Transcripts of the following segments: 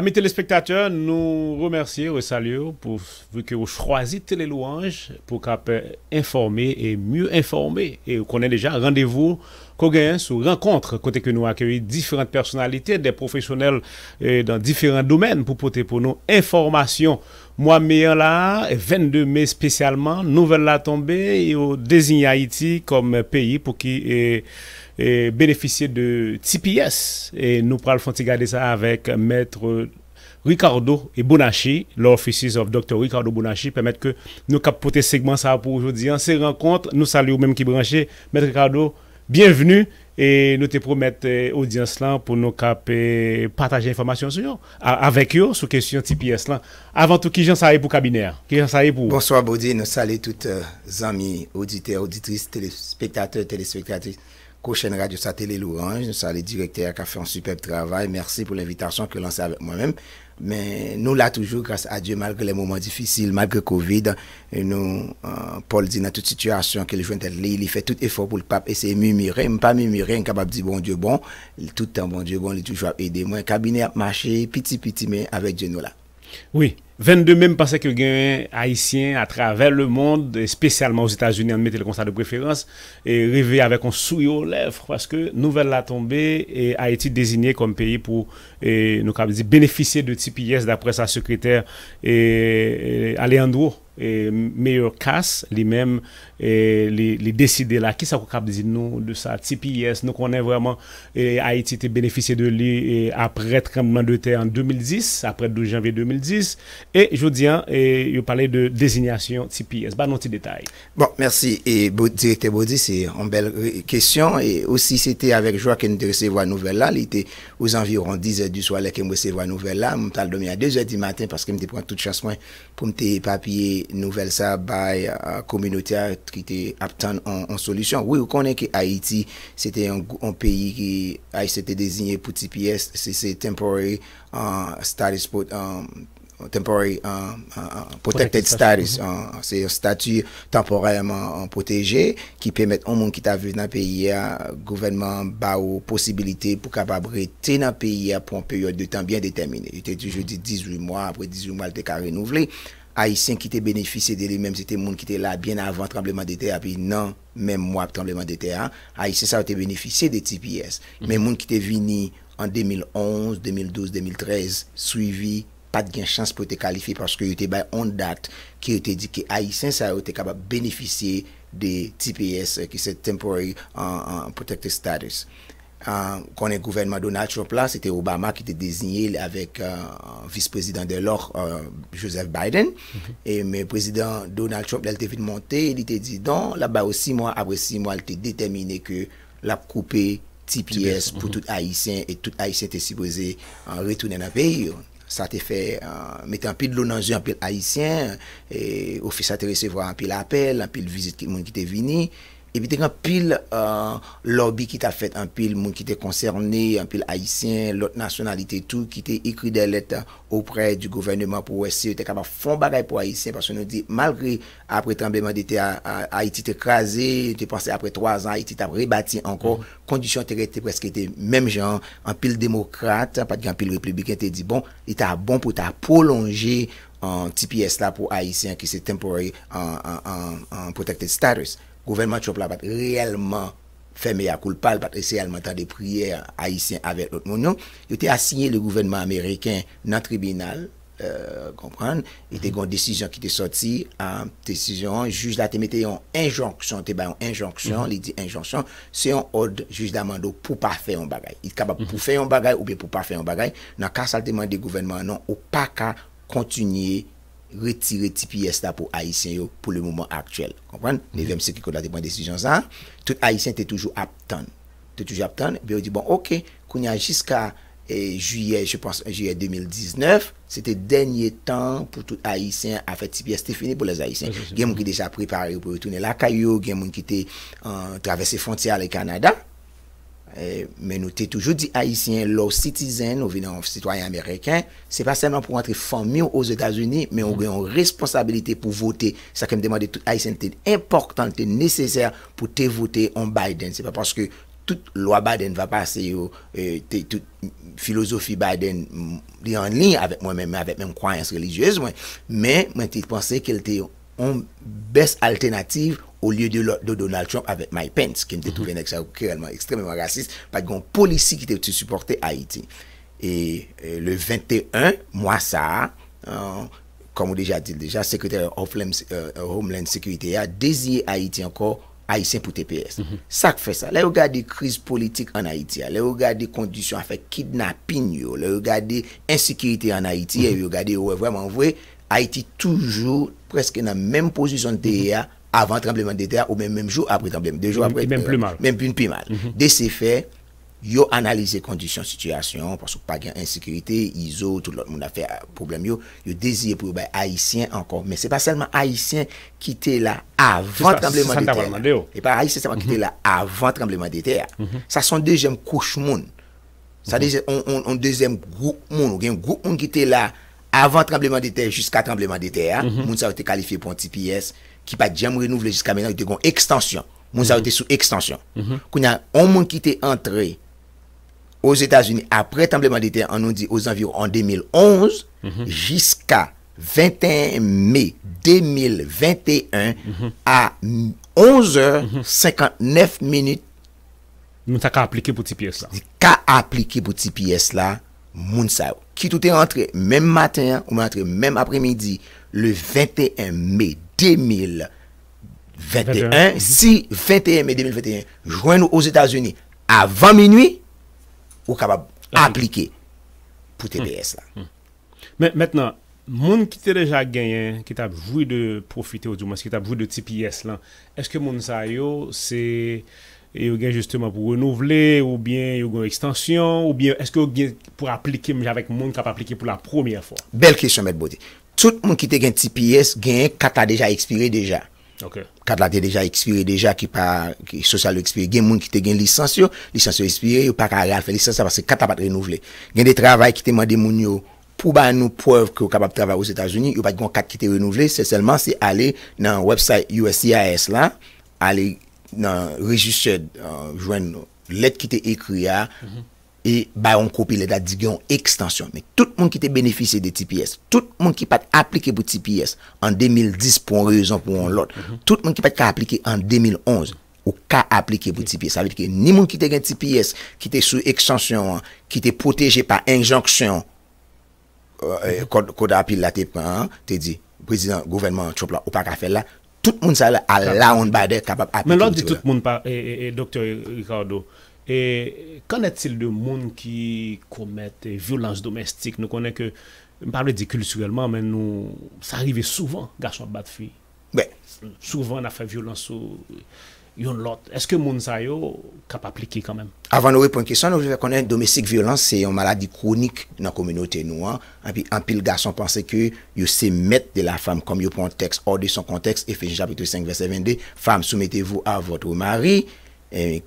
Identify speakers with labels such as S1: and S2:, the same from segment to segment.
S1: Amis téléspectateurs, nous remercions et saluons pour que vous choisissez les louanges pour qu'on informer et mieux informer. Et qu'on ait déjà rendez-vous qu'on sous rencontre, côté que nous accueillons différentes personnalités, des professionnels et euh, dans différents domaines pour porter pour nous informations. Moi, meilleur là, 22 mai spécialement, nouvelle la tombée, et au désigne Haïti comme pays pour qui... Euh, E, beneficye de TPS e nou pral fante gade sa avèk mètre Ricardo e Bonachi, l'office of Dr. Ricardo Bonachi, pèmète ke nou kap pote segman sa pou oujodi an, se renkont nou sali ou mèm ki branche, mètre Ricardo bienvenu, e nou te promet euh, audience lan pou nou kap euh, pataje informasyon sou yo avèk yo sou kesyon TPS lan avèntou ki jan sa e pou kabiner, ki jan sa e pou Bonsoir
S2: Boudi, nou sali tout zami euh, auditè, auditris, telespektatè, telespektatè Prochaine radio, ça télé l'orange. Ça, le directeur qui a fait un superbe travail. Merci pour l'invitation que lancé avec moi-même. Mais nous, là, toujours, grâce à Dieu, malgré les moments difficiles, malgré Covid, nous, euh, Paul dit dans toute situation qu'il joint il fait tout effort pour le pape essayer de murmurer, même pas murmurer, incapable de dire bon Dieu bon, tout le temps bon Dieu bon, il est toujours aider, Moi, cabinet à marcher, petit, petit, mais avec Dieu, nous là.
S1: Oui. 22 même parce que les haïtiens à travers le monde, spécialement aux États-Unis, en mettant le constat de préférence, et rêver avec un sourire aux lèvres parce que nouvelle la tombée et Haïti désigné comme pays pour nous, bénéficier de TPS d'après sa secrétaire et, Alejandro et meilleur casse lui-même E li deside la, ki sa kou kap dizin nou de sa, TPS, nou konen vwèman, e, ha iti te benefise de li apret kèm man de te e, an 2010, apret 12 janvè 2010 e joudian, yo pale de dezinyasyon TPS, ba nou ti
S2: detay Bon, mersi, e direkte boudi, se yon bel kèsyon e osi se te avek jwa kèm de se vwa nouvel la, li te ou zanvi ron 10 et du swale kèm de se vwa nouvel la m tal do mi a 2 et di maten, paske m te pran tout chasman pou m te papye nouvel sa bay, kominotia, et ki te aptan an solusyon. Ou konen ki Haiti, se te an peyi ki ay se te dezinyen pou TPS, se se temporary status pot, temporary protected status, se mhm. yon statu temporelman potege, ki pemet an moun ki ta ve nan peyi a gouvenman ba ou posibilite pou kabab rete nan peyi a pou an peyi yo de tan bien detemine. Yon te je di 18 mwa, apre 18 mwa de ka renouvle. Aysen ki te benefise de li menm se te moun ki te la bien avan trembleman de te api nan menm mwap trembleman de te api, aysen sa ou te benefise de TPS. Men moun ki te vini an 2011, 2012, 2013, suivi, pat gen chans pou te kalifi parce ki yo te bay on dat ki yo te di ki aysen sa ou te kabab benefise de TPS ki se temporary protected status. konen euh, gouvenman Donald Trump la, sete Obama ki te dezignye avèk euh, vis prezidant de lòk euh, Joseph Biden, mm-hmm. e mè prezidant Donald Trump lè te vide montè, li te di don, la ba ou si mò, apre si mò, lè te detemine ke lè ap koupè ti piès pou tout Haitien, et tout Haitien te si bozè an retounen apè yon. Sa te fè mette anpil lò nan zi anpil Haitien, ou fè sa te resevwa anpil apèl, anpil vizit moun ki te vini, Epi te kan pil euh, lobby ki ta fet, an pil moun ki te konserni, an pil Haitien, lot nasyonalite tout, ki te ekri de let aupre du govennman pou wese, te kama fon bagay pou Haitien, pason nou di, malgrè apre tembeman de te Haiti mm-hmm. te kaze, te panse apre 3 an, Haiti te ap rebati anko, kondisyon te rete preske te mem jan, an pil demokrate, pati kan pil republikan, te di bon, ita bon pou ta polonje an tipi es la pou Haitien ki se tempore an protected status. Gouvenman Tchopla bat reyelman femeya koulpal, bat esey alman tan de priye aisyen avek lot moun nou. Yote asinyen le gouvenman Ameriken nan tribunal, kompran, euh, yote yon desisyon ki te soti, an euh, desisyon, juj la te metey yon enjonksyon, te bay yon enjonksyon, mm-hmm. li di enjonksyon, se yon od juj la mando pou pa fe yon bagay. Yit kabab pou mm-hmm. fe yon bagay ou be pou pa fe yon bagay, nan kasal teman de gouvenman nou ou pa ka kontinye, retire ti piye sta pou Aisyen yo pou le mouman aktuel, kompwen? Mhm. Ne vem se ki kou da de bon desijon zan, tout Aisyen te toujou aptan, te toujou aptan, be ou di bon, ok, koun ya jiska e, juye, je pons, juye 2019, se te denye tan pou tout Aisyen a fe ti piye, se te fini pou les Aisyen, gen moun ki deja pripare yo pou retounen la kayo, gen moun ki te euh, travesse fontia le Kanada, Eh, Men nou te toujou di haisyen law citizen ou vinan citoyen Amerikan Se pa seman pou rentre fonmyon ou zotazuni Men ou gen yon responsabilite pou vote Sa kem demande tout haisyen te important, te neseser pou te vote on Biden Se pa paske tout loi Biden va pase yo Tout filosofi Biden li mm, an li avet mwen mwen mwen avet mwen kwayans religyez Men mwen te pense ke lte yo On bes alternatif au lieu de, Donald Trump avec Mike Pence, qui était trouvé extrêmement raciste, parce qu'on politique qui était supporter Haïti. Et, euh, le 21, moi, ça, hein, comme on déjà dit déjà, secrétaire Homeland, euh, Homeland Security a désigné Haïti encore haïtien pour TPS. Mhm. Ça fait ça. Là, regardez crise politique en Haïti. Hein, Là, regardez conditions avec kidnapping. vous Là, regardez insécurité en Haïti. Mhm. Vous -hmm. regardez, vraiment vrai, Haïti toujours presque dans la même position de TPS, avan trembleman de ter ou mèm mèm jou apre trembleman. Dejou apre trembleman. Mèm mèm pli euh, mal. Mèm mèm pli mal. Mhm. De se fe, yo analize kondisyon, situasyon, pasou pa gen insekurete, izo, tout lò, moun afe euh, problem yo, yo dezye pou yo bay haisyen ankon. Mè se pa selman haisyen ki te la avan trembleman de ter. Sè sa tabalman de yo. E pa haisyen seman ki te la avan trembleman de ter. Sa son dejem kouch moun. Sa dejem, on dezem goun moun. Ou gen goun moun ki te la avan trembleman de ter jiska trembleman de ter. ki pa diyan moun renouvle jiska menan, ki te kon ekstansyon. Moun sa ou mhm. te sou ekstansyon. Kou mhm. nyan, an moun ki te antre ouz Etats-Unis, apre tembleman de ten, an nou di ouz anvyo an 2011, jiska 21 mei 2021, a 11h59, moun sa ka aplike bouti piyes la. Ka aplike bouti piyes la, moun sa ou. Ki toute antre, menm matin, ou menm antre, menm apre midi, le 21 mei 2021, 2021. Si 21 mai 2021, joignez-nous aux États-Unis avant minuit, ou capable ah d'appliquer pour hum. TPS. Là. Hum.
S1: Mais maintenant, monde qui déjà déjà gagné qui t'a voulu de profiter ou du moins qui t'a voulu de TPS est-ce que moun sa yo, et c'est justement pour renouveler ou bien avez une extension ou bien est ce que pour avec mais avec qui capable appliqué pour la première fois
S2: belle question M. Bodi. Sout moun ki te gen TPS, gen kat a deja ekspire deja. Ok. Kat a deja ekspire deja ki pa, ki sosyal yo ekspire. Gen moun ki te gen lisans yo, lisans yo ekspire, yo pa ka ralfe lisans yo, pase kat a bat renouvle. Gen de travay ki te mwade moun yo, pou ba nou poev ki yo kapap travay ou Sétage Unie, yo pati gon kat ki te renouvle, se selman se ale nan website USCIS la, ale nan rejissèd, euh, jwen let ki te ekri ya, mhm. E bayon kopi le da digyon ekstansyon. Tout moun ki te benefise de TPS. Tout moun ki pat aplike pou TPS an 2010 pou an reyon pou an lot. Mhm. Tout moun ki pat ka aplike an 2011 ou ka aplike pou TPS. Sa vit ki ni moun ki te gen TPS ki te sou ekstansyon an, ki te proteje pa injoksyon koda euh, euh, apil la te pen an, te di, prezident, gouvenman, ou pa ka fel la, tout moun sa la ala on bade kapap apil. Men lot di tout moun
S1: pa, e doktor Ricardo, E konè til de moun ki Komette violans domestik Nou konè ke M'parle di külsuellement men nou S'arive souvan gason bat fi Souvan na fè violans Yon lot Eske moun sa yo kap apliki kanmen
S2: Avan nou epon kison nou fè konè Domestik violans se yon maladi kronik Nan kominote nou an An pil gason panse ke yon se mette de la fam Kom yo pon tekst or de son kontekst Efejit chapitou 5 verset 22 Fam soumete vou a votou mari E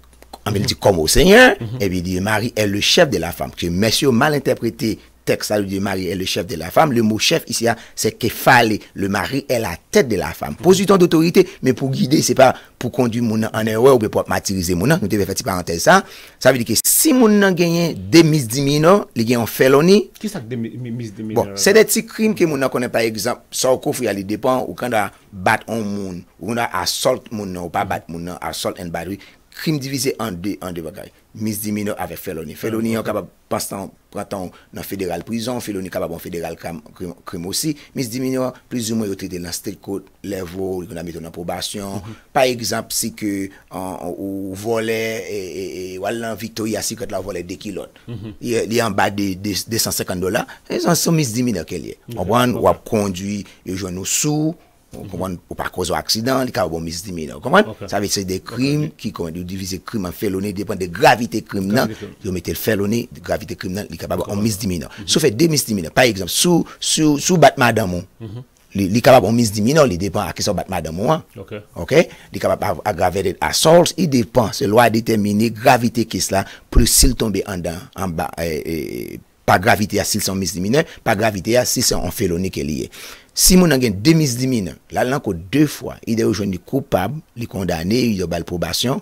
S2: Ambe li di kom o senyan, e bi diye mari e le chef de la fam. Ki mèsyo malinterprete tekst alou diye mari e le chef de la fam, le mò chef isi ya se ke fale, le mari e la tèt de la fam. Mhm. Poziton d'autorité, mè pou gide, se pa pou kondi mounan anè wè ou be pou matirize mounan, nou te ve fè ti parentè sa, sa vi di ki si mounan genyen demisdimino, li genyon feloni. Ki sa
S1: demisdimino?
S2: Bon, euh? Se de ti krim ke mounan konen pa egzamp, sa wko fwe yali depan ou kanda bat on moun, ou mounan asolt mounan ou pa bat mounan, asolt en barri, krim divize an de bagay, misdiminor avek fè loni. Fè loni an kabab pastan pratan nan federal prison, fè loni kabab an federal krim osi, misdiminor plus ou mwen yo trite nan state court level, lèvou, lèvou nan meton an probasyon. Mm-hmm. Par exemple, si ke ou volè, ou al lan Victoria si kote la volè mm-hmm. de kilon, li an ba de 250 dola, e zan son misdiminor ke li. Ou an wap kondwi yo joun ou sou, ou an wap kondwi yo joun ou sou, On comprend ou pas cause accident, il capable a bon misdemeanor. Comprend? Ça veut dire des crimes qui quand on divise crime en felonné dépend de gravité criminelle. Ils mettent le felonné de gravité criminelle, il est capable en misdemeanor. Mhm. Sauf fait deux misdemeanor. Par exemple, sous sous sous battre madame. Mhm. Li kapab an misdiminor, li dépend à qui bat madan mwen. Hein? Ok. Ok. Li aggraver agrave det asols, li depan loi lwa detemine gravite kis la plus sil tombe en dan, an ba, e, eh, e, eh, pa eh, gravite a sil son misdiminor, pas gravité a sil son feloni ke Si moun an gen de misdiminan, la lan ko de fwa, i de ou jwenni koupab, li kondane, li yobal probasyon,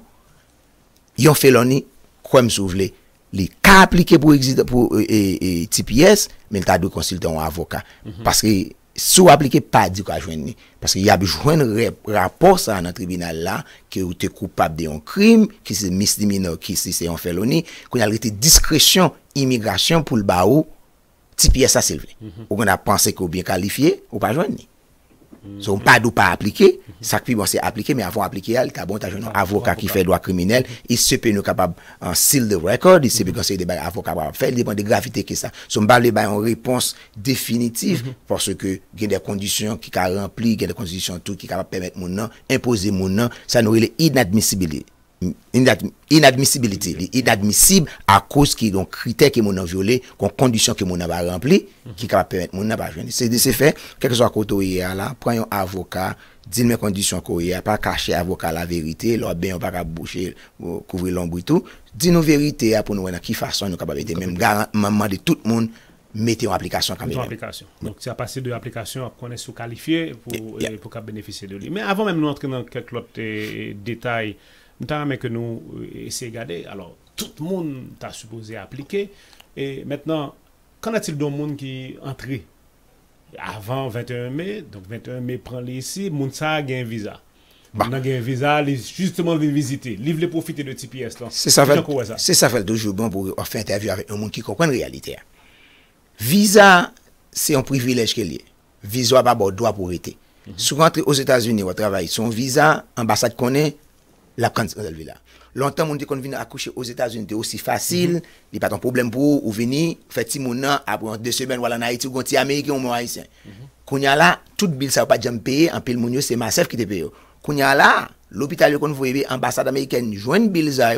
S2: yon feloni, kwen m souvle, li ka aplike pou e, e, e, TPS, men ta dwe konsilte yon avoka. Mhm. Paske sou aplike pa di kwa jwenni. Paske ya bejwen rapos an an tribunal la, ki ou te koupab de yon krim, ki se misdiminan, ki se yon feloni, kwen al rete diskresyon imigrasyon pou l barou, Sipye sa silve, mhm. ou ganda panse ki ou byen kalifiye ou pa jwenni. Soum pa dou pa aplike, mhm. sakpi bon se aplike, me avon aplike al, kabon ta bon, jwenni avoka ki fè doa kriminel, mhm. i sepe nou kapab an sil de rekord, i sepe gansye de bay avoka wap fè, li bon de gravite ke sa. Soum ba le bay an repons definitif, porske gen de kondisyon ki ka rempli, gen de kondisyon tout ki kapab pèmèt moun nan, impose moun nan, sa nou ilè inadmisibilit. inadmissibilite li, inadmissib a kouse ki yon kriter ki moun an viole kon kondisyon ki moun an ba rempli ki kaba pemet moun an ba jwenni. Se di se fe kek zwa koto yi a la, pran yon avoka din men kondisyon ko yi a, pa kache avoka la verite, lor ben yon baga bouche, kouvri lombou itou din nou verite a pou nou wena ki fason nou kaba bete men garan, manman de tout moun meti yon aplikasyon kamen. Yon
S1: aplikasyon donc ti a pase de aplikasyon ap konen sou kalifiye pou ka euh, benefise de li. Men avon men nou antre nan kek lopte euh, detay mais que nous euh, essayons de garder, alors tout le monde t'a supposé appliquer. Et maintenant, qu'en a-t-il d'un monde qui entré avant 21 mai Donc 21 mai prend les ici, monde ça a un visa. Bah. On visa, justement, de visiter, livre profiter de TPS. C'est ça, c'est
S2: ça, fait toujours bon pour faire interview avec un monde qui comprend la réalité. Visa, c'est un privilège qu'elle est. Visa, pas droit pour éviter Mm -hmm. aux États-Unis, on travaille son visa, ambassade connaît, la prendre là. Longtemps, on dit qu'on vient accoucher aux États-Unis, c'est aussi facile. Il n'y a pas de problème pour ou venir, faire petit mon après deux semaines, voilà, en Haïti, ou un Américain ou un Haïtien. Quand là, toute bill, ça va pas de payer, en pile mon c'est ma sœur qui te paye. Quand là, l'hôpital, qu'on voit, eh ambassade américaine, joint bill, ça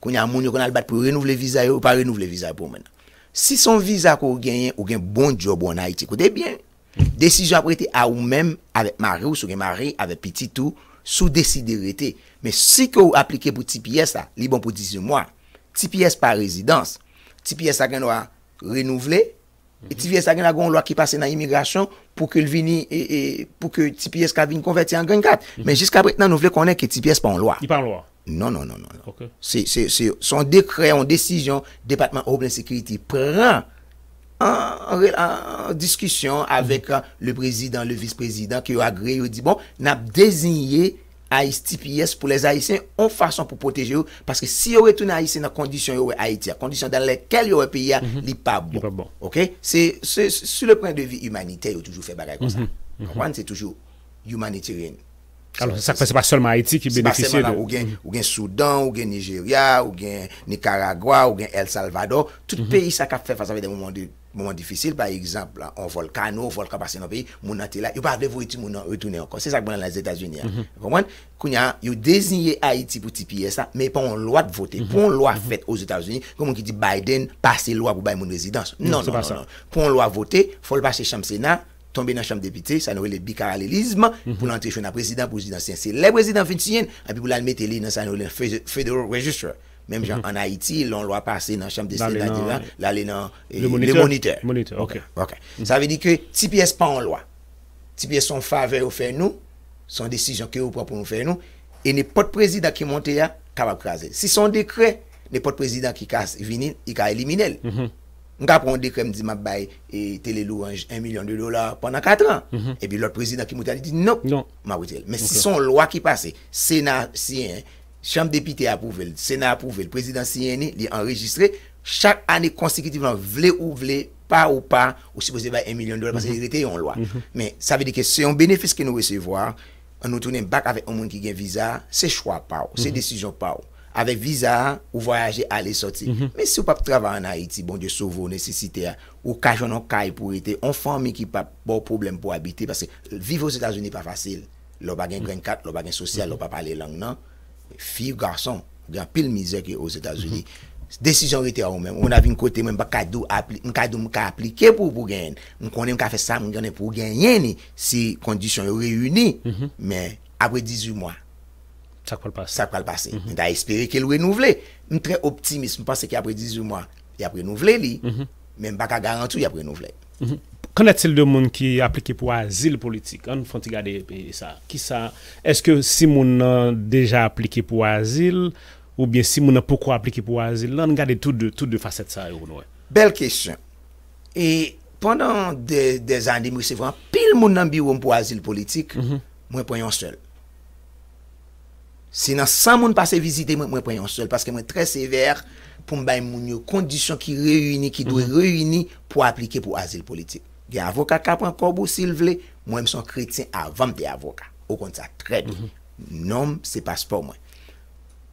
S2: qu'on y a mon qu'on a le battre pour renouveler visa ou pas renouveler visa pour maintenant. Si son visa qu'on gagne, ou un bon job en Haïti, écoutez bien. Décision à prêter à vous-même, avec Marie ou sur Marie, avec petit tout, sous décidérité. Men si ke ou aplike pou TPS a, li bon pou dizi mwa, TPS pa rezidans, TPS a genwa renouvle, mhm. TPS a genwa goun lwa ki pase nan imigrasyon pou ke TPS ka vin konverti an gengat. Men jiska bret nan nouvle konen ke TPS pa an lwa. Di pa an lwa? Non, non, non. non, non. Son dekre, son desijon, Depatman Oble Sikriti prena an diskusyon avek euh, le prezidant, le visprezidant, ki yo agre, yo di bon, nap dezinyye Haïti pour les Haïtiens, on façon pour protéger eux. Parce que si vous retournez à Haïti dans les condition où Haïti, dans lesquelles vous pays, payé mhm. n'est pas bon. C'est sur le point de vue humanitaire, vous toujours fait bagarre comme ça. Mhm. Mhm. C'est toujours humanitarian. Alors, ça
S1: c'est pas seulement Haïti qui bénéficie de... Ou bien,
S2: ou Soudan, ou bien Nigeria, ou bien Nicaragua, ou bien El Salvador. Tout le pays ça fait face à des moments de moment difficile, par exemple, un volcano, un volcan passé dans le pays, mon été là, il pas de vous retourner encore. C'est ça que dans les États-Unis. Hein. Mhm. Vous comprenez? a il désigné Haïti pour TPS, mais pas une loi de voter, mhm. Pour une loi mhm. faite aux États-Unis, comme on dit Biden, passer loi pour mon résidence. Non, non, non, ça Pour une loi voter, il faut le passer chambre Sénat, tomber dans la chambre député, ça nous le bicamérisme pour l'entrée chez le président, président, c'est le président finissien, et puis pour le mettre dans le Federal Register. Mem jan, an Haiti, l'on lwa pase nan chanm de sreda divan, la le nan... Le moniteur. Le moniteur, ok. Sa veni ke, si pi es pa an lwa, si pi es son fave ou fe nou, son desijan ke ou propon ou fe nou, e ne pot prezida ki monte ya, kava krasen. Si son dekre, ne pot prezida ki kase, vinil, i ka elimine l. Mga mm-hmm. pon dekre mdi mabay, e tele lou anj, 1 milyon de dolar, pwana 4 an. E bi lot prezida ki monte an, di, nope, mabote l. Men si son lwa ki pase, sena si en... chanm depite apouvel, sena apouvel, prezidansi yeni, li enregistre, chak ane konsekutivan vle ou vle, pa ou pa, ou sipoze bay 1 milyon dolar panse li rete yon lwa. Men, sa ve de ke se yon benefis ke nou resevoar, an nou tounen bak avè yon moun ki gen viza, se chwa pa ou, se mhm. desijon pa ou. Avè viza, ou voyaje, ale soti. Men, mhm. se ou pap trava an Haiti, bon, de souvo, necesite, ou kajon an kaj pou ete, an fan mi ki pa pou bon problem pou habite, parce vive ou Sètasouni pa fasil, lò pa gen krenkak, lò pa gen sosyal Fille, garçon, il y a pile misère aux États-Unis. La Décision était à même On a vu un côté, même pas appliqué pour gagner. On connaît qu'on a fait ça, on pour gagner si les conditions sont réunies. Mhm. Mais après 18 mois, ça peut pas Ça peut pas passer. On a espéré qu'il renouvelle. Je suis très optimiste. Je pense qu'après 18 mois, il a renouvelé. lui même Mais je ne pas garantir qu'il a renouvelé. Mhm. Son etil de moun ki
S1: aplike pou asil politik? An fante gade pe
S2: sa? Ki sa?
S1: Eske si moun nan deja aplike pou asil? Ou bien si moun nan poukwa aplike pou asil? Nan
S2: gade tout de facet sa yon we? Bel kesyon. E pandan de zan di mou sevan, pil moun nan biwoun pou asil politik, mwen mhm. pon yon sel. Sinan san moun pase vizite, mwen pon yon sel. Paske mwen tre sever pou mbay moun yo kondisyon ki reyuni, ki dwe mhm. reyuni pou aplike pou asil politik. Ge avoka kap an korbo sil vle, mwen mson kritien avanm de avoka. Ou konti sa kredi. Mhm. Nom se paspon mwen.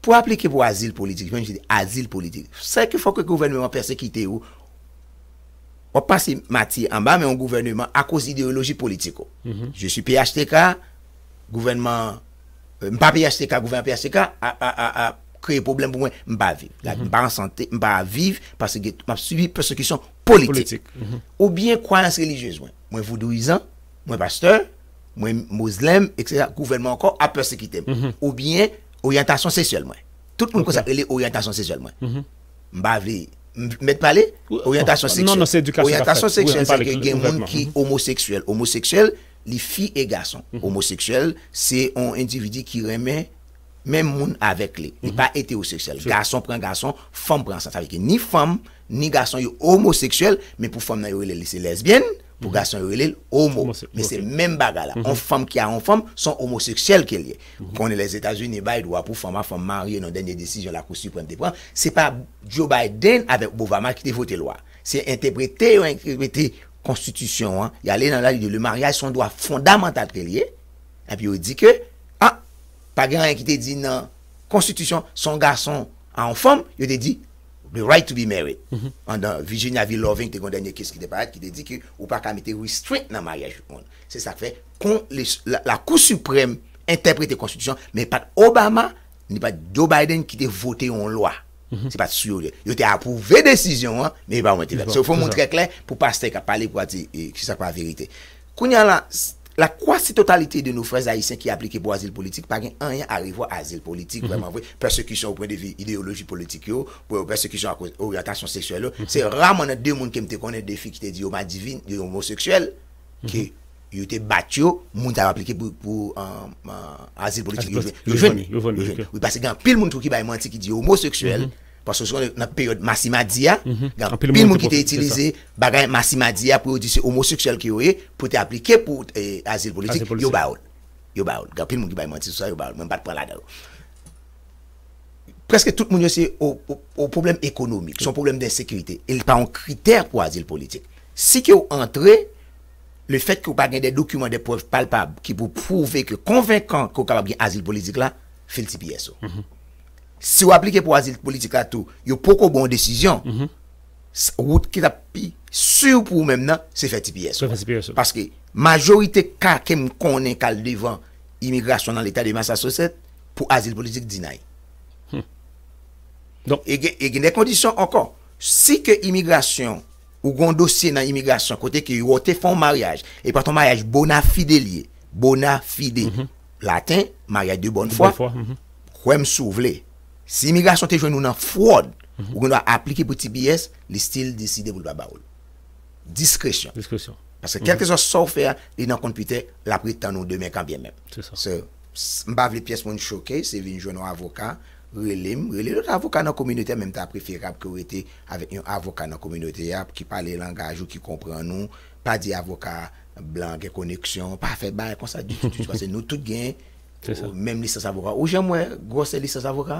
S2: Pou aplike pou azil politik, mwen jide azil politik. Se ke fok ou gouverneman persekite ou, ou pasi mati an ba, mwen gouverneman akos ideologi politiko. Mhm. Je su PHTK, gouverneman, euh, mpa PHTK, gouverneman PHTK, a a a a a. m ba aviv. M ba aviv m ba aviv, m pa subi persekisyon politik. Mhm. Ou byen kwaans religyese mwen. Mwen voudouizan, mwen pasteur, mwen mouslem, ekseja, gouvernman ankon, ap persekite m. Mhm. Ou byen, oryantasyon seksyel mwen. Tout moun kon sepele oryantasyon seksyel mwen. Mhm. M ba aviv. M met pale? Oryantasyon seksyel. Oryantasyon seksyel seke gen moun ki omoseksyel. Omoseksyel, li fi e gason. Omoseksyel, se on individi ki reme Mem moun avekle, ni pa eteoseksyel. Gason pren gason, fom pren gason. Ni fom, ni gason yo homoseksyel, men pou fom nan yo relil, se lesbyen, pou mm-hmm. gason yo relil, homo. Men se men bagala. On fom ki a, on fom, son homoseksyel ke liye. Konen mm-hmm. les Etats-Unis, ne baye dwa pou foma, fom marye, non denye desisyon la kousi pren depran. Se pa Joe Biden ave bou vama ki te vote lwa. Se enteprete yo, enteprete konstitusyon an. Ya le nan la liye, le marye, son dwa fondamental ke liye, api yo di ke, pa gen an yon ki te di nan konstitisyon, son gason an fom, yon te di, the right to be married. An mhm. dan Virginia V. Loving te kon denye kis ki te parat, ki te di ki ou pa kamite restreint nan maryaj yon. Se sa fe, la kou suprèm interprete konstitisyon, men pat Obama, ni pat Joe Biden ki te vote yon loa. Mhm. Se pat sou yon. Yon te apouve desisyon, men yon pa yon te parat. Se ou fò moun tre klen, pou pa eh, stek a pale pou a ti, se sa kwa verite. Koun yon lan, la kwa si totalite de nou frez haisyen ki aplike pou asil politik, pa gen an yon arrivo asil politik, mhm. persekisyon ou prenevi ideoloji politik yo, persekisyon ou oryatasyon seksuel yo, se mhm. raman an de moun kem te konen defi ki te di oh, yo madivine, di yo homoseksuel, ki mhm. yo te bati yo, moun ta aplike pou euh, euh, asil politik yo veni. Ou pase gen pil moun tou ki baye manti ki di yo homoseksuel, Paso sou yon nan peyode masi madia, gan mhm. pil moun ki te itilize bagay masi madia pou yon disi homosoksyal ki yo e, pou te aplike pou eh, azil politik, yo ba ou. Gan pil moun ki bay manti sou sa, yo ba ou. Preske tout moun yo se ou problem ekonomik, son problem de sekurite, il pa yon kriter pou azil politik. Si ki yo entre, le fet ki ou pa gen de dokumen de pouf palpab, ki pou prouve ke konvekan ki ou ka la gen azil politik la, fil ti piye sou. Mh mh. Si ou aplike pou asil politik la tou, yo poko bon desisyon, wot mhm. ki tap pi, sou pou ou menm nan, se feti piyeso. Paske, majorite ka kem konen kal devan imigrasyon nan l'Etat de Massa Soset, pou asil politik dinay. Hmm. E gen de kondisyon ankon, si ke imigrasyon ou gon dosye nan imigrasyon, kote ki wote fon maryaj, e paton maryaj bonafide liye, bonafide, mhm. laten, maryaj de bon fwa, kwen mhm. sou vleye, Si imigrasyon te jwen nou nan fwoad, ou nou apliki pou TBS, li stil diside mou dwa ba ou. Diskresyon. Paske kelke zon sou fè, li nan kontpite, la prit tan nou demekan bie mèm. Se mbav li piyes moun chokè, se vin jwen nou avokat, relim, relim nou avokat nan kominyote, mèm ta preferab ke ou ete avè yon avokat nan kominyote ya, ki pale langaj ou ki kompran nou, pa di avokat, blanke koneksyon, pa fè bè, kon sa dit, nou tout gen, mèm lisans avokat. Ou jèm wè,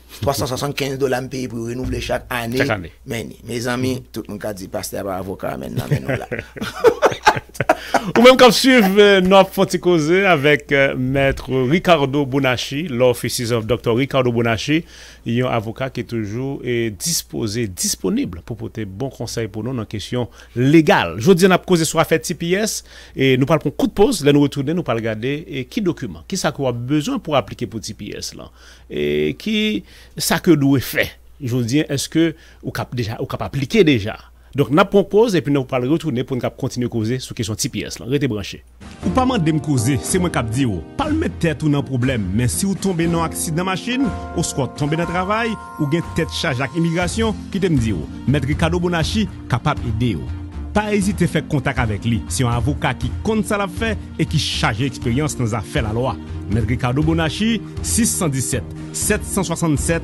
S2: 375 dolan peyi pou yon renouvle chak ane, meni. Me zan mi, tout moun ka di paste ba avokan men nan men nou la.
S1: Ou mèm kap suiv euh, nou ap fonti koze avèk euh, mètr Ricardo Bonachi, l'office of Dr. Ricardo Bonachi, yon avoka ki toujou e dispose disponible pou pote bon konsey pou nou nan kesyon legal. Jou di an ap koze sou a fè TPS, e nou pal pou kout pose, lè nou retoune nou pal gade e ki dokumen, ki sa kwa bezon pou aplike pou TPS lan, e ki sa kwa nou e fè, jou di an ap aplike deja. Donc, nous avons pause et puis nous allons retourner pour nous continuer à causer sur la question de TPS. Restez branchés. Ou pas de me causer, c'est moi qui dis. Pas le mettre tête ou dans problème, mais si vous tombez dans un accident machine, ou soit tombez dans le travail, ou gain tête charge avec immigration, qui te me dit. Maître Ricardo Bonachi capable d'aider. Pas hésiter à faire contact avec lui. C'est un avocat qui compte ça la et qui charge expérience dans affaires la loi. Maître Ricardo Bonachi, 617 767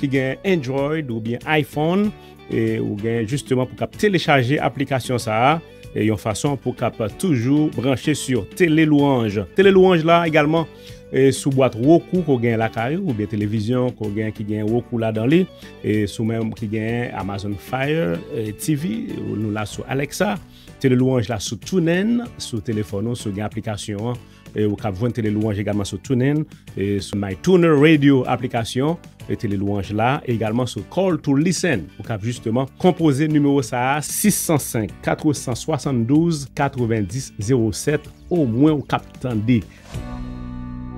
S1: ki gen Android ou bien iPhone e, ou gen justeman pou kap telechaje aplikasyon sa a e yon fason pou kap toujou branche sur tele louange. Tele louange la egalman e, sou boat woku ko gen lakay ou bien televizyon ko gen ki gen woku la dan li e sou menm ki gen Amazon Fire e, TV ou nou la sou Alexa. Tele louange la sou Tounen, sou telefonon, sou gen aplikasyon an. E ou kap vwen tele louange egalman sou TuneIn. E sou MyTunerRadio aplikasyon. E tele louange la. Egalman sou Call to Listen. Ou kap justman kompose numero sa. 605-872-9107. Ou mwen ou kap tande.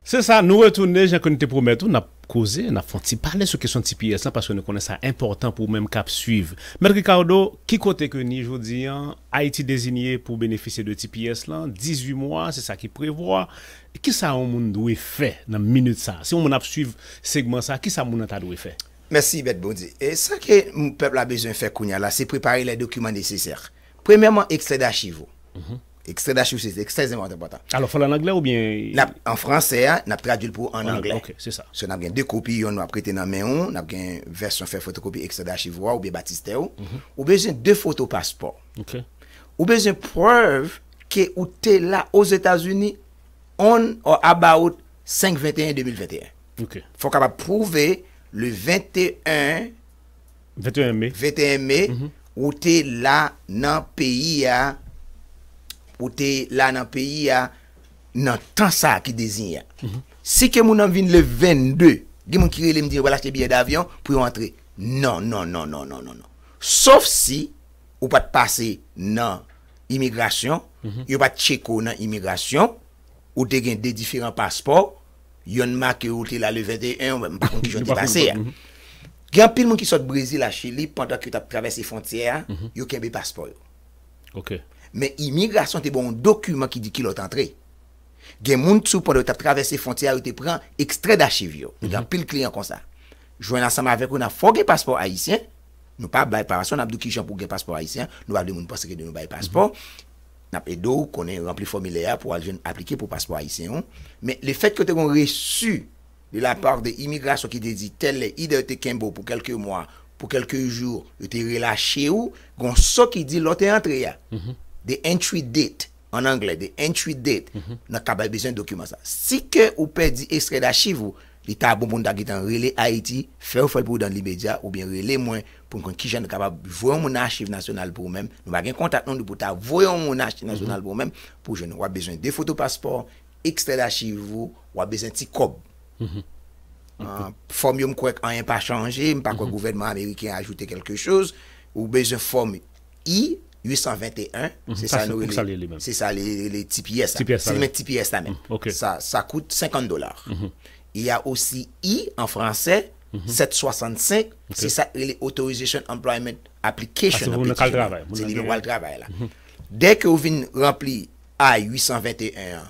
S1: Se sa nou retoune, jen konite promet. Ou nap. causer, on a fait parler sur question de TPS parce que nous connaissons ça important pour même cap suivre. Mais Ricardo, qui côté que ni aujourd'hui hein, Haïti désigné pour bénéficier de TPS là, 18 mois, c'est ça qui prévoit. Qui ça on monde doit faire
S2: dans minute ça Si on a suivre segment ça, qui ça on doit faire Merci Bête Et ça que le peuple a besoin de faire là, c'est préparer les documents nécessaires. Premièrement, extrait d'archivaux. Mhm. Ekstreda chivwa, se se ekstreda chivwa. Alo, fwa lan angle ou bien... An franse, nap tradwil pou an angle. Ok, se sa. Se nap gen de kopi yon nou ap rete nan men yon. Nap gen versyon fe fotokopi ekstreda chivwa ou bien batiste ou. Mhm. Ou bejen de fotopasport. Ok. Ou bejen preuve ke ou te la ou zetazuni on ou about 5-21-2021. Ok. Fwa kapap prouve le 21... 21 me. 21 me. Ou te la nan peyi ya... Ou te la nan peyi ya, nan tan sa ki dezin ya. Se ke moun nan vin le 22, gen moun ki re le mdi wala che biye davyon, pou yon entre, nan, nan, nan, nan, nan, nan. Non. Sof si, ou pat pase nan imigrasyon, mhm. yon pat cheko nan imigrasyon, ou te gen de diferent paspor, yon maki ou te la le 21, mwen bakon ki jodi pase ya. Mhm. Gen pil moun ki sot Brezi la chili, pandwa ki yon tap travese fontye ya, mhm. yon ken bi paspor yo. Ok. Men imigrasyon bon te bon dokumen ki di ki lote antre Gen moun tsu pou de tap travesse fontia Ou te pran ekstreda chevi yo Nou jan mhm. pil kliyan kon sa Jouen ansama avek ou nan fon gen paspor haisyen Nou pa bay parasyon Nap do ki jan pou gen paspor haisyen Nou ap de moun pasre de mhm. nou bay paspor Nap e do konen rempli fomile ya Pou aljen aplike pou paspor haisyen Men le fet kote gon resu De la part de imigrasyon ki de di Tel le ide yo te kenbo pou kelke mwa Pou kelke jou Yo te relache ou Gon so ki di lote antre ya Mhmm De entry date, an angle, de entry date, mhm. nan kabay bezen dokumen sa. Si ke ou pe di ekstred achiv ou, li ta bon bon da git an rele Haiti, fè ou fèl pou ou dan li media, ou bien rele mwen, pou mwen kon ki jen nan kabab voyon moun achiv nasyonal pou ou men, nou bagen kontak nou nou pou ta voyon moun achiv nasyonal mhm. pou ou men, pou jen nou wap bezen de fotopasport, ekstred achiv ou, wap bezen ti kob. Mhm. Ah, form yon kwek anyen pa chanje, mwen pa kwek gouvernement Ameriken ajoute kelke chouz, ou bezen form yi, 821, mhm. c'est ça, les, c'est ça, les, TPS. c'est les TPS là même. Mhm. ça, ça coûte 50 dollars. Mhm. Il y a aussi I en français, 765, c'est ça, les Authorization Employment ah, Application. c'est le travail. C'est le travail là. Dès que vous venez remplir I 821,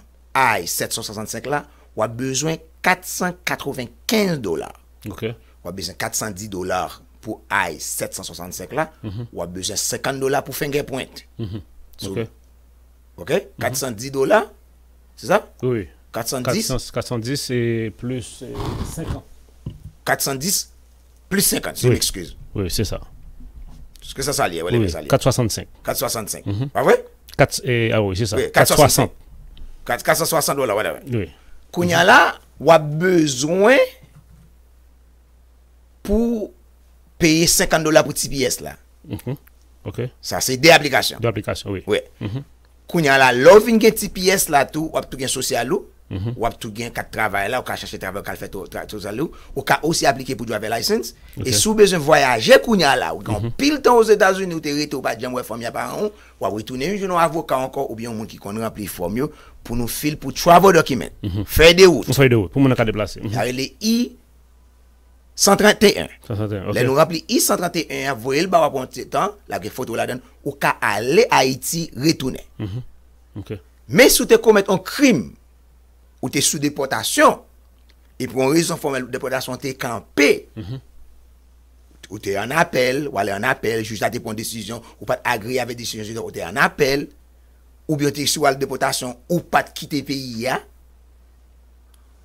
S2: I 765 là, vous avez besoin 495 dollars. Vous avez besoin 410 dollars pour aïe 765 là, mhm. ou a besoin 50 dollars pour finger point, mhm. ok. 410 mhm. dollars, c'est ça? Oui. 410. 410 et plus 50. Euh, 410 plus 50, c'est oui. excuse. Oui, c'est ça. Parce que ça, ça 465. 465, pas vrai?
S1: 4, ah oui, c'est ça. 460.
S2: 460. dollars, voilà. Oui. là, ou a besoin pour payer 50 dollars pour TPS là.
S1: Mhm. OK.
S2: Ça c'est des applications. Deux applications, oui. Oui. Quand mhm. a la loving de TPS là tout, ou tout gain social ou mm -hmm. ou tout gain quatre travail là, ou ka chercher travail, ou fait tout ça ça ou ka aussi appliqué pour driver license licence et sous besoin voyager on a là, ou mhm. pile temps aux États-Unis ou a ou pas de ouais famille par an, ou retourner un avocat encore ou bien un monde qui rempli remplir forme pour nous fil pour travel document. Faire des routes. Pour faire
S1: des routes, pour mon déplacer. Mm
S2: -hmm. 131.
S1: 131, ok. Le nou rap
S2: li 131 avoyel ba wapon titan, la ge fotou la den, ou ka ale Haiti retounen. Mm-hmm. Ok. Men sou te komet an krim, ou te sou deportasyon, e pou an rezon formel ou deportasyon te kampe, mm-hmm. ou te an apel, wale an apel, jujate pon desisyon, ou pat agri avet desisyon, ou te an apel, ou biote si wale deportasyon, ou pat kite peyi ya,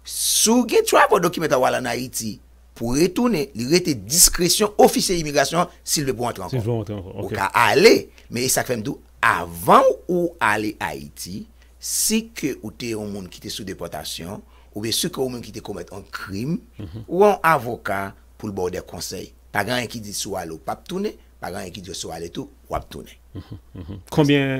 S2: sou gen chwa vodokimet wale an Haiti, pou retoune li rete diskresyon ofisye imigrasyon sil ve pou antre ankon. Sil ve pou antre ankon, ok. Ou ka ale, me isak fe mdou, avan ou ale Haiti, si ke ou te yon moun ki te sou deportasyon, ou be si ke yon moun ki te komet an krim, mhm. ou an avoka pou l borde konsey. Pagan yon ki di sou alo pap toune, pagan yon ki di sou ale tou wap toune.
S1: Konbyen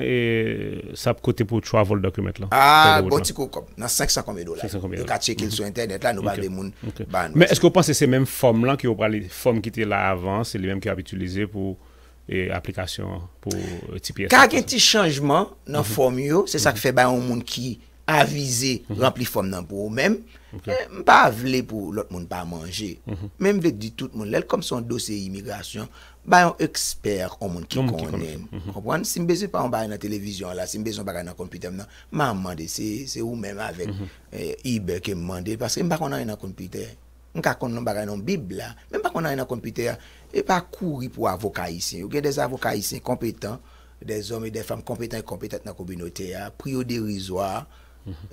S1: sap euh, kote pou travel dokumet lan? A, botiko
S2: kop, nan 500 konbe do la. Mhm. Yo kache kil sou internet la, nou mhm. ba de moun ban. Mè
S1: eske ou panse se mèm fòm lan ki ou prale fòm ki te la avans, se li mèm ki ap itulize pou aplikasyon pou TPS? Ka gen
S2: ti chanjman nan fòm yo, se sa ki fè bay an moun ki avize mhm. rempli fòm nan pou ou euh, mèm, mèm pa avle pou lòt moun pa manje. Mèm vek di tout moun lèl, kom son dosye imigrasyon, Bayan eksper o moun ki konnen. Kropwane, mhm. si mbezi pa an bayan na televizyon la, si mbezi an bagay nan kompite mnen, man mande se ou menm avèk mhm. eh, ibe ke mande, paske mba konnen an kompite. Mka konnen an bagay nan bib la, mba konnen an kompite ya, e pa kouri pou avokayisin. Ou gen dez avokayisin kompetan, dez om e dez fam kompetan e kompetat nan kompite ya, priyo dirizwa,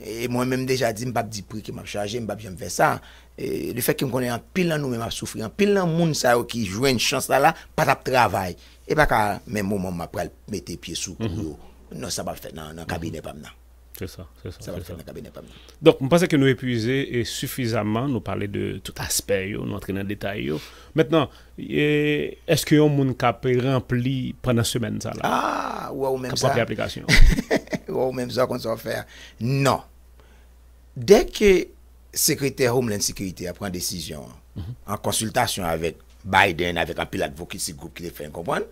S2: Et moi-même déjà dit, je ne pas que prix qui m'a chargé, je ne faire ça. Et le fait que je connais un pile nous-mêmes à souffrir, un pile dans monde ça, qui joue une chance là, là pas de travail. Et pas qu'à même moment, je vais mettre les pieds sous le -hmm. Non, ça va faire dans le cabinet. Mm C'est ça, c'est ça. ça, va ça. Dans le cabinet, pas
S1: Donc, je pense que nous épuisons suffisamment, nous parler de tout aspect, nous entrer dans le détail. Maintenant, est-ce que y a monde qui a rempli pendant la semaine ça là?
S2: Ah, ouais, ou même ça. application. ou même ça qu'on s'en fait. Non. Dès que le secrétaire Homeland sécurité a pris une décision, mhm. en consultation avec Biden, avec un pilote ce groupe qui a fait, comprendre,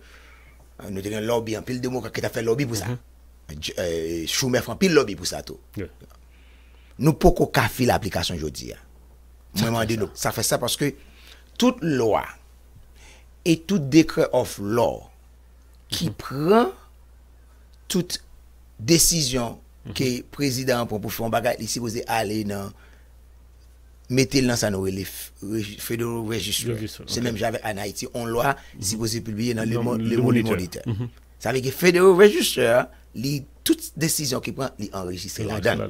S2: euh, nous avons un lobby, un pile démocrate qui a fait lobby pour ça. Mm fait un pile lobby pour ça. Tout. Nous ne pouvons pas faire l'application aujourd'hui. Hein. Ça, ça fait ça parce que toute loi et tout décret of law qui mhm. prend toute Desisyon ke prezidant Pon pou fon bagay li sipoze ale nan Mete l nan san ou Federo rejistre Se menm jave an Haiti On lwa sipoze pulbye nan le moniteur Savi mhm. ke federo rejistre Li tout desisyon ki pran Li enrejistre la dan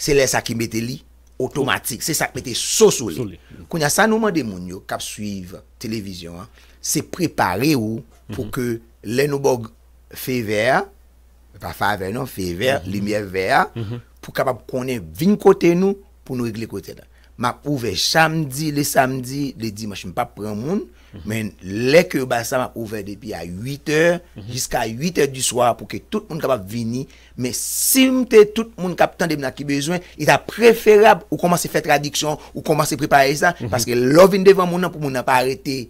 S2: Se le sa ki mete li otomatik Se sa ki mete sou sou li Koun ya san ouman de moun yo kap suiv Televisyon an Se prepare ou pou ke mhm. Le nou borg fe verre Pa fave nan, fe ver, limiye ver, pou kapap konen vin kote nou pou nou regle kote dan. Ma ouve samdi, le samdi, le dimashin pa pran moun, men mhm. leke ou basa ma ouve depi a 8h, jiska 8h du swa pou ke tout moun kapap vini, men simte tout moun kapitan mhm. dem na ki bezwen, ita preferab ou koman se fè tradiksyon, ou koman se prepare sa, paske lovin devan moun nan pou moun aparete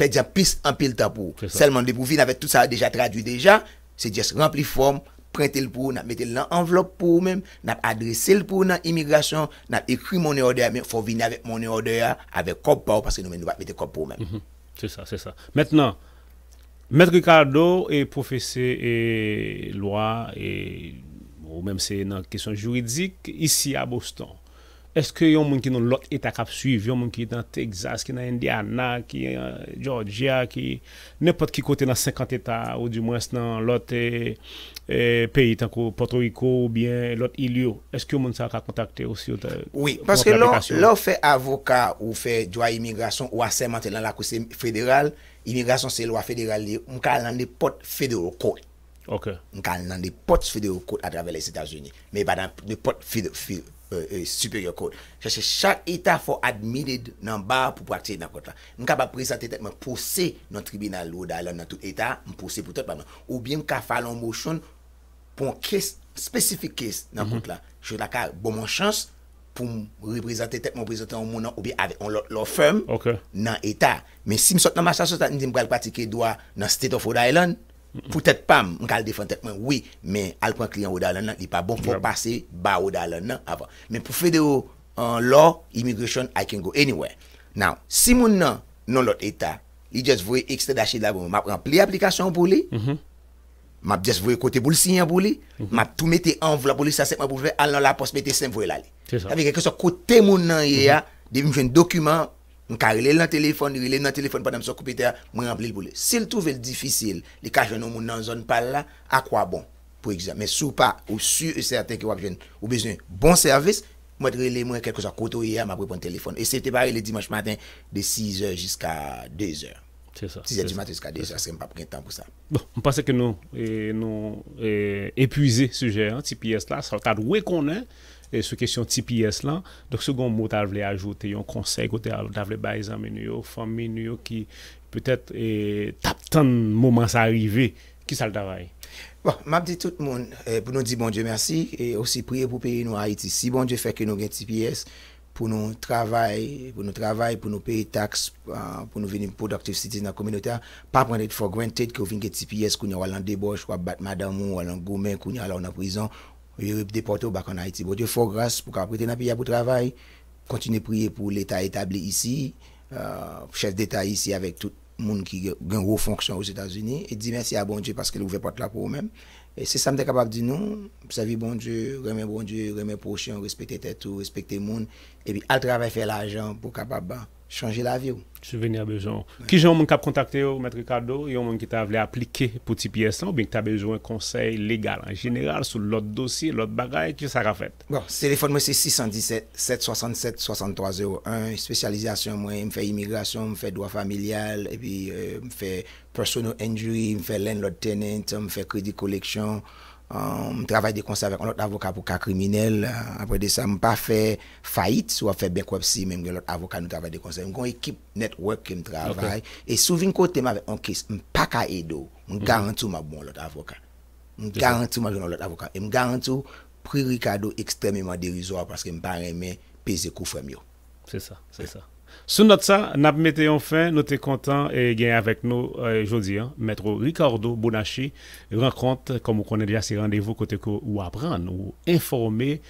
S2: pedja pis anpil tapou. Selman depo vin avè tout sa deja tradwi deja, Se jes rempli form, prete l pou, nan mette l nan envelop pou mèm, nan adrese l pou nan imigrasyon, nan ekri mouni odea mèm, fò vini avèk mouni odea, avèk kop pa ou, paske nou mèm nou bat mette kop pou mèm. C'è sa, c'è sa. Mètnen,
S1: Mèdre Ricardo e profese e loa ou mèm se nan kesyon juridik isi a Boston. eske yon moun ki nou lot etat kap suivi, yon moun ki nan Texas, ki nan Indiana, ki nan euh, Georgia, ki ne pot ki kote nan 50 etat, ou di mwes nan lot euh, euh, peyi tanko, Porto Rico, ou bien lot ilio, eske yon moun sa kap kontakte osi? Oui, parce que lò
S2: fè avoka ou fè lò imigrasyon ou asè mantè nan la kousè fèderal, imigrasyon se lò fèderal li, mwen kal nan de pot fèdero kou. Ok. Mwen kal nan de pot fèdero kou a travele Sètas Unye, mwen pa nan de pot fèdero kou. Euh, euh, superior court. Chè chè chak eta fò admitted nan bar pou pratiè nan court la. Mwen ka pa prezante tekman pou se nan tribunal Oda Ilan nan tout eta, mwen pou se pou tep nan. Ou bien mwen ka fà lan motion pou an kes, spesifik kes nan court la. Chè la kal, bon mwen chans pou mwen reprezante tekman prezante an mounan ou bien avè on lò fèm nan eta. Mwen si msot nan masas, mwen sot nan mwen pratiè kè dwa nan state of Oda Ilan, peut-être pas m'cal défendre tête oui mais al prend client Odalan il pas bon faut passer bas Odalan avant mais pour fédéral en law immigration I can go anywhere now si mon nan non l'autre état il juste voit extrait d'acheter là bon m'a rempli application pour lui mm-hmm. m'a juste voyé côté pour le signer pour lui mm-hmm. m'a tout en enveloppe pour lui ça c'est pour faire aller la poste mettre simple voyer là ça veut dire que côté mon nan il y a mm-hmm. des documents je vais dans téléphone, je dans téléphone pendant que je suis je vais remplir le lui. S'il trouve difficile, il cache un homme dans une zone par là, à quoi bon Pour exemple, mais si pas, ou sûr et certain que a avez besoin bon service, moi je vais moi quelque chose à côté hier, m'a vais prendre téléphone. Et c'était pareil le dimanche matin de 6h jusqu'à 2h. C'est ça. 6h du matin jusqu'à 2h, parce que pas pris le temps pour ça.
S1: Bon, on pense que nous, nous épuisons ce sujet, hein, cette pièce-là, ça qu'on est se kesyon TPS lan, dok se goun mot al vle ajoute, yon konsey kote al al vle baizan menyo, fom menyo ki petet e, tap ton mouman sa arrive, ki
S2: sal davay bon, Mabdi tout moun eh, pou nou di bon dje mersi, e osi priye pou peye nou Haiti, si bon dje feke nou gen TPS, pou nou travay pou nou travay, pou nou peye tax euh, pou nou venim productive cities nan kominote pa prende for granted ki ou vinge TPS kounye walan deboj, walan batmada moun, walan gomen kounye alan na prizon Ou yo rep depote ou bak an Haiti. Bo diyo fok ras pou ka preten api ya pou travay. Kontine priye pou l'Etat etabli isi. Euh, chef d'Etat isi avek tout moun ki gen rou fonksyon ou Zeta Zuni. E di men si a bon diyo paske lou ve pat la pou ou men. E se sa m de kapab di nou. Sa vi bon diyo, remen bon diyo, remen pochyon. Respekte tetou, respekte moun. E pi al travay fe la jan pou kapab ba. chanje la vie ou. Jou veni oh, a bejon.
S1: Ki joun moun kap kontakte yo, mètre Kado, yon moun ki ta vle aplike pou ti piyes lan, non? ou bin ki ta bejon konsey legal, en general, sou
S2: lot dosi, lot bagay, ki sa rafet. Bon, selefon mwen se 617-767-6301, spesyalizasyon mwen, mwen fè imigrasyon, mwen fè doa familial, euh, mwen fè personal injury, mwen fè landlord tenant, mwen fè kredi koleksyon, Euh, mwen travay euh, de konser vek an lot avokat pou ka kriminel Apre de sa mwen pa fe fayit Ou a fe ben kweb si mwen gen lot avokat nou travay de konser Mwen kon ekip net work ke mwen travay E souvin kote mwen avek an kes Mwen pa ka edo Mwen mhm. garantou mwen bon lot avokat Mwen garantou mwen gen bon, lot avokat E mwen garantou pri rikado ekstrememan derizwa Paske mwen pa reme peze kou fem yo Se sa, se sa
S1: Soun not sa, n ap mette yon fin, nou te kontan e genye avèk nou, euh, jodi, mètrou Ricardo Bonachie, renkonte, kom ou konen deja se randevou kote ko ou ap ran, nou informe,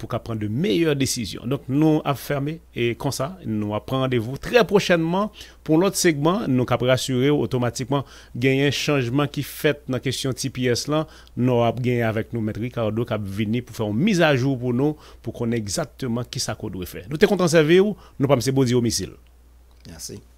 S1: pou ka pran de meyèr desisyon. Nou ap ferme, kon sa, nou ap pran randevou. Trè prochenman, pou lout segment, nou ka prasure ou otomatikman genye yon chanjman ki fèt nan kesyon TPS lan, nou ap genye avèk nou mètrou Ricardo, ka vini pou fè yon mizajou pou nou, pou konen exaktman ki sa ko dwe fè. Nou te kontan se ve ou, nou pa mse bodi ou mi. Brasil.
S2: É assim.